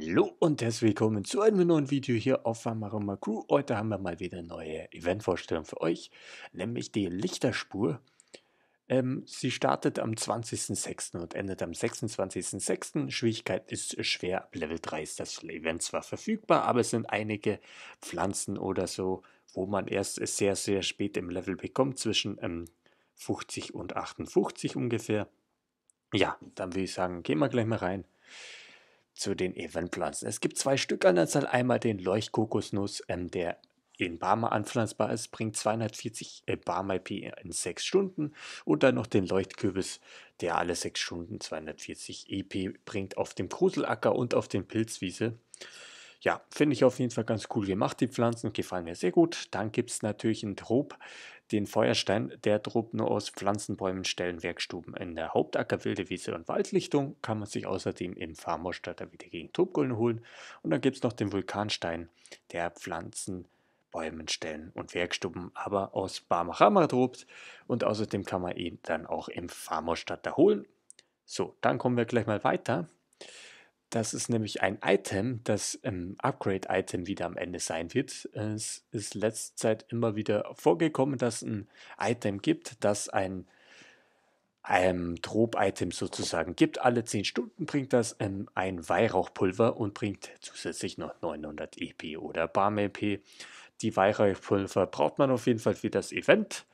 Hallo und herzlich willkommen zu einem neuen Video hier auf Warmaroma Crew. Heute haben wir mal wieder eine neue Eventvorstellung für euch, nämlich die Lichterspur. Ähm, sie startet am 20.06. und endet am 26.06. Schwierigkeit ist schwer, ab Level 3 ist das Event zwar verfügbar, aber es sind einige Pflanzen oder so, wo man erst sehr, sehr spät im Level bekommt, zwischen ähm, 50 und 58 ungefähr. Ja, dann würde ich sagen, gehen wir gleich mal rein zu den Eventpflanzen. Es gibt zwei Stück an der Zahl. Einmal den Leuchtkokosnuss, ähm, der in Barmer anpflanzbar ist, bringt 240 Barmer IP in 6 Stunden. Und dann noch den Leuchtkürbis, der alle 6 Stunden 240 EP bringt auf dem Kruselacker und auf den Pilzwiese. Ja, finde ich auf jeden Fall ganz cool gemacht. Die Pflanzen gefallen mir sehr gut. Dann gibt es natürlich einen Trop, den Feuerstein. Der Trop nur aus Pflanzenbäumen, Stellen, Werkstuben in der Hauptacker, Wilde Wiese und Waldlichtung. Kann man sich außerdem im Farmhausstatter wieder gegen Tobgulden holen. Und dann gibt es noch den Vulkanstein, der Pflanzen. Bäumen, Stellen und Werkstuben, aber aus Barmachamatrops. Und außerdem kann man ihn dann auch im Farmerstadt holen. So, dann kommen wir gleich mal weiter das ist nämlich ein Item, das im ähm, Upgrade-Item wieder am Ende sein wird. Es ist letzte Zeit immer wieder vorgekommen, dass ein Item gibt, das ein, ein Trop-Item sozusagen gibt. Alle 10 Stunden bringt das ähm, ein Weihrauchpulver und bringt zusätzlich noch 900 EP oder Barm-EP. Die Weihrauchpulver braucht man auf jeden Fall für das Event.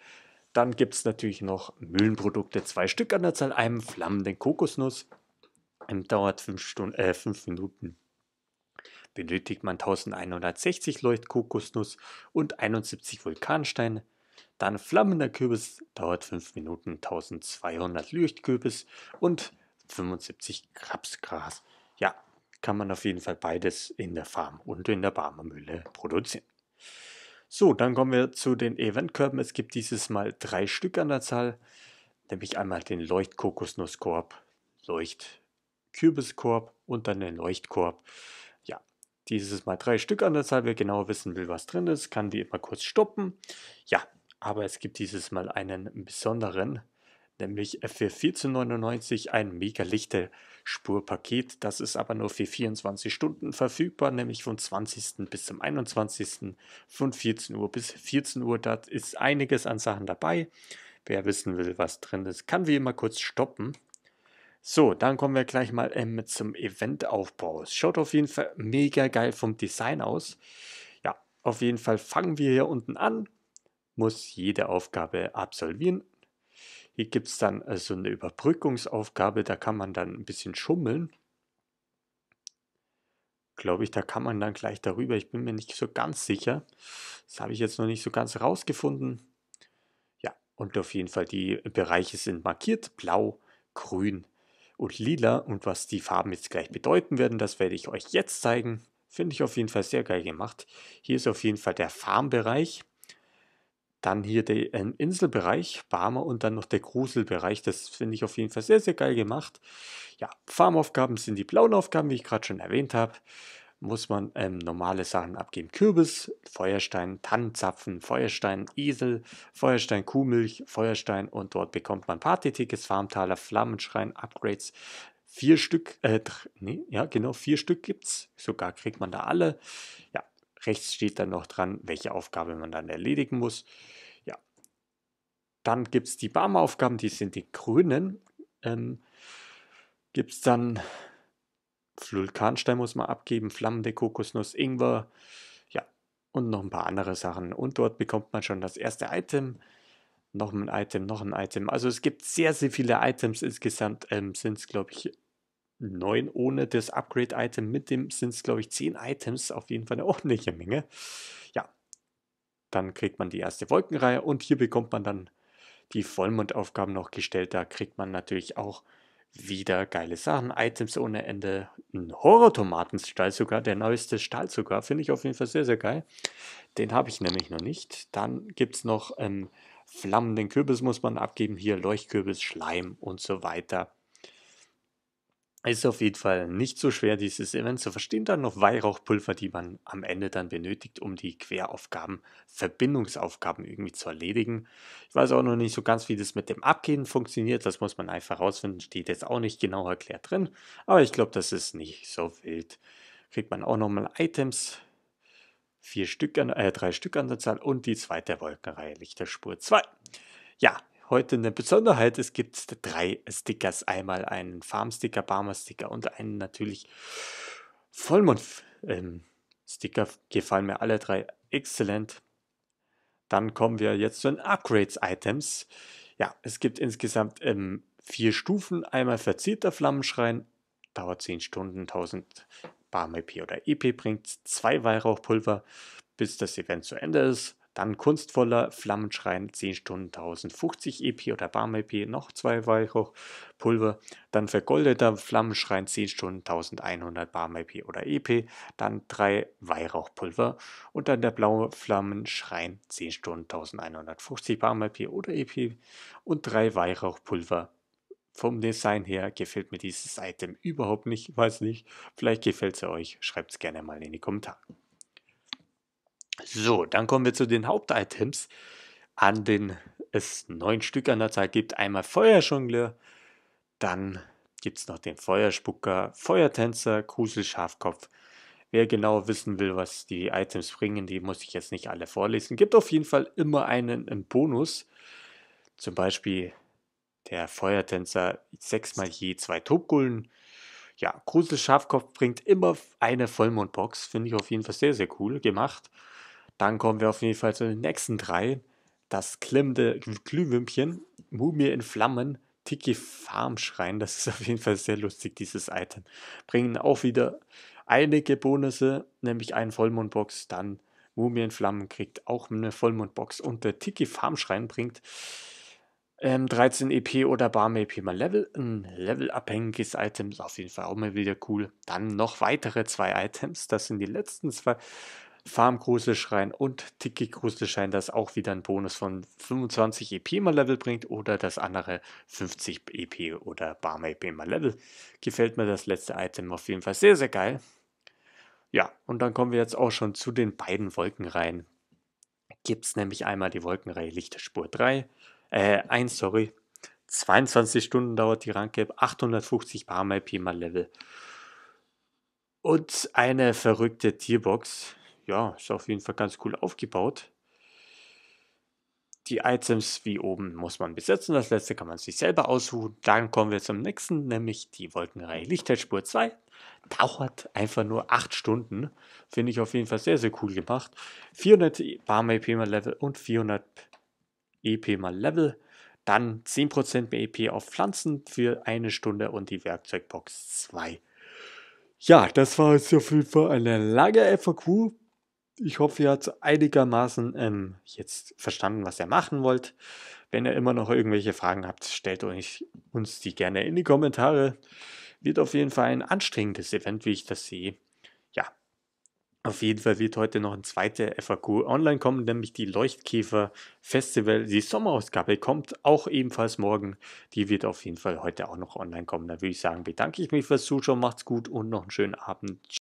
Dann gibt es natürlich noch Mühlenprodukte, zwei Stück an der Zahl, einem flammenden Kokosnuss Abnehmen dauert 5, äh, Minuten. Benötigt man 1160 Leuchtkokosnuss und 71 Vulkansteine. Dann flammender Kürbis dauert 5 Minuten, 1200 Leuchtkürbis und 75 Krapsgras. Ja, kann man auf jeden Fall beides in der Farm und in der Barmermühle produzieren. So, dann kommen wir zu den Eventkörben. Es gibt dieses Mal drei Stück an der Zahl, nämlich einmal den Leuchtkokosnusskorb, Leucht Kürbiskorb und dann den Leuchtkorb. Ja, dieses Mal drei Stück an der Zahl. Wer genau wissen will, was drin ist, kann die immer kurz stoppen. Ja, aber es gibt dieses Mal einen besonderen, nämlich für 1499 ein mega lichte Spurpaket. Das ist aber nur für 24 Stunden verfügbar, nämlich vom 20. bis zum 21. von 14 Uhr bis 14 Uhr. Da ist einiges an Sachen dabei. Wer wissen will, was drin ist, kann wie immer kurz stoppen. So, dann kommen wir gleich mal ähm, zum Eventaufbau. Es schaut auf jeden Fall mega geil vom Design aus. Ja, auf jeden Fall fangen wir hier unten an. Muss jede Aufgabe absolvieren. Hier gibt es dann äh, so also eine Überbrückungsaufgabe, da kann man dann ein bisschen schummeln. Glaube ich, da kann man dann gleich darüber. Ich bin mir nicht so ganz sicher. Das habe ich jetzt noch nicht so ganz rausgefunden. Ja, und auf jeden Fall die Bereiche sind markiert. Blau, grün, und lila und was die Farben jetzt gleich bedeuten werden, das werde ich euch jetzt zeigen. Finde ich auf jeden Fall sehr geil gemacht. Hier ist auf jeden Fall der Farmbereich. Dann hier der ähm, Inselbereich, Barmer und dann noch der Gruselbereich. Das finde ich auf jeden Fall sehr, sehr geil gemacht. Ja, Farmaufgaben sind die blauen Aufgaben, wie ich gerade schon erwähnt habe muss man ähm, normale Sachen abgeben. Kürbis, Feuerstein, Tannenzapfen, Feuerstein, Esel, Feuerstein, Kuhmilch, Feuerstein und dort bekommt man Partytickets, Farmtaler, Flammenschrein, Upgrades. Vier Stück, äh, nee, ja genau, vier Stück gibt's. Sogar kriegt man da alle. Ja, rechts steht dann noch dran, welche Aufgabe man dann erledigen muss. Ja, dann gibt es die Barmaufgaben, die sind die grünen. Ähm, gibt es dann Vulkanstein muss man abgeben, flammende Kokosnuss, Ingwer, ja, und noch ein paar andere Sachen. Und dort bekommt man schon das erste Item, noch ein Item, noch ein Item. Also es gibt sehr, sehr viele Items insgesamt. Ähm, sind es, glaube ich, neun ohne das Upgrade-Item. Mit dem sind es, glaube ich, zehn Items. Auf jeden Fall eine ordentliche Menge. Ja, dann kriegt man die erste Wolkenreihe und hier bekommt man dann die Vollmondaufgaben noch gestellt. Da kriegt man natürlich auch wieder geile Sachen, Items ohne Ende, ein Horror-Tomatenstall sogar, der neueste Stall sogar, finde ich auf jeden Fall sehr, sehr geil. Den habe ich nämlich noch nicht. Dann gibt es noch ähm, flammenden Kürbis muss man abgeben, hier Leuchtkürbis, Schleim und so weiter. Ist auf jeden Fall nicht so schwer, dieses Event zu verstehen. Dann noch Weihrauchpulver, die man am Ende dann benötigt, um die Queraufgaben, Verbindungsaufgaben irgendwie zu erledigen. Ich weiß auch noch nicht so ganz, wie das mit dem Abgehen funktioniert. Das muss man einfach rausfinden. Steht jetzt auch nicht genau erklärt drin. Aber ich glaube, das ist nicht so wild. Kriegt man auch nochmal Items. Vier Stück an, äh, drei Stück an der Zahl und die zweite Wolkenreihe Lichterspur 2. Ja, heute eine Besonderheit. Es gibt drei Stickers. Einmal einen Farmsticker, Barmer-Sticker und einen natürlich Vollmond-Sticker. Gefallen mir alle drei exzellent. Dann kommen wir jetzt zu den Upgrades-Items. Ja, es gibt insgesamt ähm, vier Stufen. Einmal verzierter Flammenschrein, dauert 10 Stunden, 1000 Barm EP oder EP bringt, zwei Weihrauchpulver, bis das Event zu Ende ist. Dann kunstvoller Flammenschrein 10 Stunden 1050 EP oder Barm EP, noch zwei Weihrauch, Pulver. Dann vergoldeter Flammenschrein 10 Stunden 1100 Barm EP oder EP, dann drei Weihrauchpulver und dann der blaue Flammenschrein 10 Stunden 1150 Barm EP oder EP und drei Weihrauchpulver vom Design her gefällt mir dieses Item überhaupt nicht, weiß nicht. Vielleicht gefällt es euch, schreibt es gerne mal in die Kommentare. So, dann kommen wir zu den Hauptitems, an denen es neun Stück an der Zahl gibt. Einmal Feuerjongleur, dann gibt es noch den Feuerspucker, Feuertänzer, Kusel, Schafkopf. Wer genau wissen will, was die Items bringen, die muss ich jetzt nicht alle vorlesen. Gibt auf jeden Fall immer einen im Bonus. Zum Beispiel der Feuertänzer 6 mal je zwei Topgullen. Ja, Grusel Schafkopf bringt immer eine Vollmondbox. Finde ich auf jeden Fall sehr, sehr cool gemacht. Dann kommen wir auf jeden Fall zu den nächsten drei. Das klemmende Glühwürmchen, Mumie in Flammen, Tiki Farm Schrein. Das ist auf jeden Fall sehr lustig, dieses Item. Bringen auch wieder einige Bonusse, nämlich einen Vollmondbox, dann Mumie in Flammen kriegt auch eine Vollmondbox und der Tiki Farm Schrein bringt ähm, 13 EP oder Barm EP mal Level. Ein levelabhängiges Item ist auf jeden Fall auch mal wieder cool. Dann noch weitere zwei Items, das sind die letzten zwei Farm-Gruselschrein und Tiki-Gruselschrein, das auch wieder einen Bonus von 25 EP mal Level bringt oder das andere 50 EP oder Barma EP mal Level. Gefällt mir das letzte Item auf jeden Fall sehr, sehr geil. Ja, und dann kommen wir jetzt auch schon zu den beiden Wolkenreihen. Gibt es nämlich einmal die Wolkenreihe Lichterspur 3, äh, 1, sorry. 22 Stunden dauert die Ranke, 850 Barma EP mal Level. Und eine verrückte Tierbox, ja, ist auf jeden Fall ganz cool aufgebaut. Die Items wie oben muss man besetzen, das letzte kann man sich selber aussuchen. Dann kommen wir zum nächsten, nämlich die Wolkenreihe Lichtheitsspur 2. Dauert einfach nur 8 Stunden. Finde ich auf jeden Fall sehr, sehr cool gemacht. 400 Barm EP mal Level und 400 EP mal Level. Dann 10% mehr EP auf Pflanzen für eine Stunde und die Werkzeugbox 2. Ja, das war jetzt auf jeden Fall eine lange FAQ ich hoffe, ihr habt einigermaßen ähm, jetzt verstanden, was ihr machen wollt. Wenn ihr immer noch irgendwelche Fragen habt, stellt euch, uns die gerne in die Kommentare. Wird auf jeden Fall ein anstrengendes Event, wie ich das sehe. Ja, auf jeden Fall wird heute noch ein zweiter FAQ online kommen, nämlich die Leuchtkäfer Festival. Die Sommerausgabe kommt auch ebenfalls morgen. Die wird auf jeden Fall heute auch noch online kommen. Da würde ich sagen, bedanke ich mich fürs Zuschauen, macht's gut und noch einen schönen Abend.